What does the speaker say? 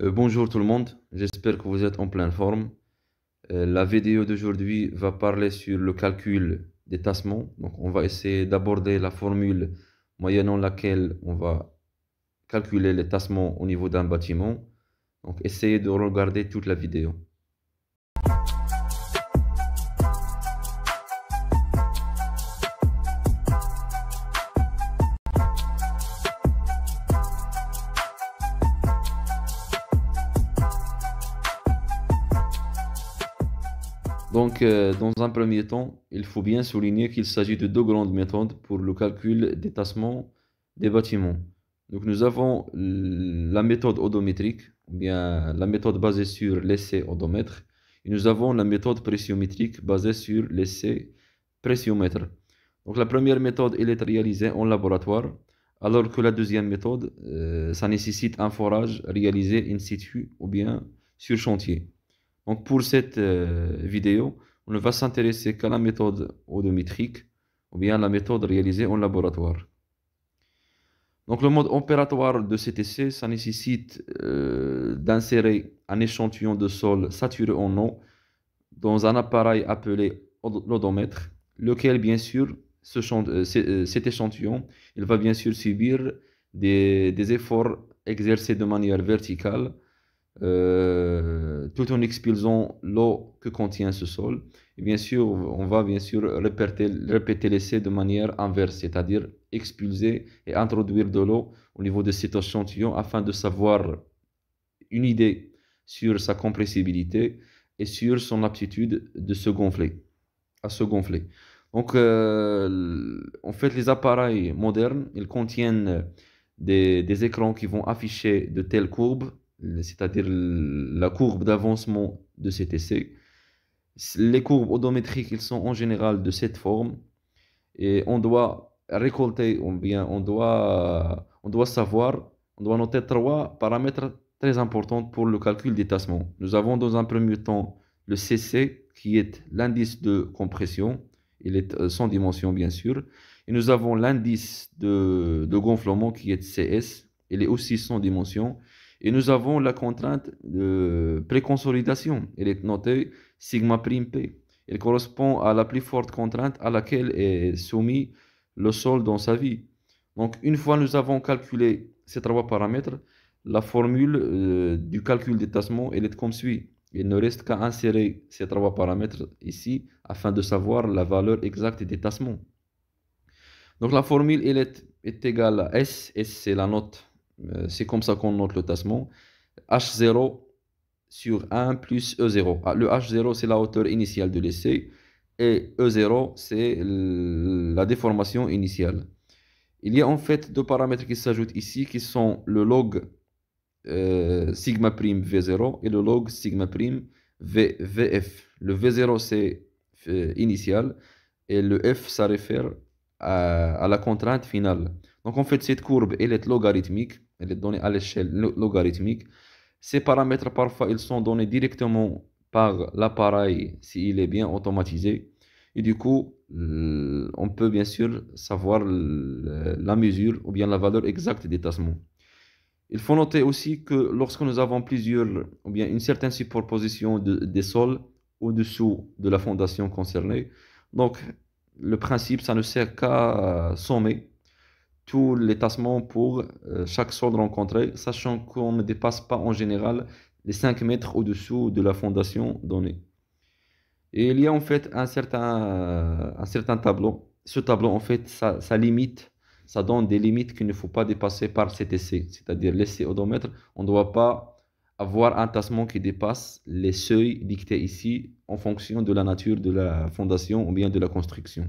Euh, bonjour tout le monde, j'espère que vous êtes en pleine forme. Euh, la vidéo d'aujourd'hui va parler sur le calcul des tassements. Donc on va essayer d'aborder la formule moyennant laquelle on va calculer les tassements au niveau d'un bâtiment. Donc essayez de regarder toute la vidéo. Donc, euh, dans un premier temps, il faut bien souligner qu'il s'agit de deux grandes méthodes pour le calcul des tassements des bâtiments. nous avons la méthode odométrique, ou bien la méthode basée sur l'essai odomètre, et nous avons la méthode pressiométrique basée sur l'essai pressiomètre. Donc, la première méthode, elle est réalisée en laboratoire, alors que la deuxième méthode, euh, ça nécessite un forage réalisé in situ ou bien sur chantier. Donc pour cette euh, vidéo, on ne va s'intéresser qu'à la méthode odométrique ou bien la méthode réalisée en laboratoire. Donc le mode opératoire de cet essai, ça nécessite euh, d'insérer un échantillon de sol saturé en eau dans un appareil appelé l'odomètre, lequel bien sûr, euh, cet échantillon, il va bien sûr subir des efforts exercés de manière verticale euh, tout en expulsant l'eau que contient ce sol. Et bien sûr, on va bien sûr répéter, répéter l'essai de manière inverse, c'est-à-dire expulser et introduire de l'eau au niveau de cet échantillon afin de savoir une idée sur sa compressibilité et sur son aptitude de se gonfler, à se gonfler. Donc, euh, en fait, les appareils modernes, ils contiennent des écrans qui vont afficher de telles courbes c'est-à-dire la courbe d'avancement de cet essai. Les courbes odométriques, ils sont en général de cette forme et on doit récolter, on, bien, on, doit, savoir, on doit noter trois paramètres très importants pour le calcul des tassements. Nous avons dans un premier temps le CC qui est l'indice de compression, il est euh, sans dimension bien sûr, et nous avons l'indice de, de gonflement qui est CS, il est aussi sans dimension, et nous avons la contrainte de préconsolidation. Elle est notée sigma prime p. Elle correspond à la plus forte contrainte à laquelle est soumis le sol dans sa vie. Donc, une fois nous avons calculé ces trois paramètres, la formule euh, du calcul des tassements elle est comme suit. Il ne reste qu'à insérer ces trois paramètres ici afin de savoir la valeur exacte des tassements. Donc la formule elle est, est égale à S, S c'est la note euh, c'est comme ça qu'on note le tassement, H0 sur 1 plus E0. Ah, le H0, c'est la hauteur initiale de l'essai, et E0, c'est la déformation initiale. Il y a en fait deux paramètres qui s'ajoutent ici, qui sont le log euh, sigma prime V0 et le log sigma prime VF. Le V0, c'est euh, initial, et le F, ça réfère à la contrainte finale. Donc en fait, cette courbe, elle est logarithmique, elle est donnée à l'échelle logarithmique. Ces paramètres, parfois, ils sont donnés directement par l'appareil s'il est bien automatisé. Et du coup, on peut bien sûr savoir la mesure ou bien la valeur exacte des tassements. Il faut noter aussi que lorsque nous avons plusieurs ou bien une certaine superposition des sols au-dessous de la fondation concernée, donc le principe, ça ne sert qu'à sommer tous les tassements pour euh, chaque solde rencontré, sachant qu'on ne dépasse pas en général les 5 mètres au-dessous de la fondation donnée. Et il y a en fait un certain, un certain tableau. Ce tableau, en fait, ça, ça limite, ça donne des limites qu'il ne faut pas dépasser par cet essai. C'est-à-dire l'essai odomètre, on ne doit pas avoir un tassement qui dépasse les seuils dictés ici en fonction de la nature de la fondation ou bien de la construction.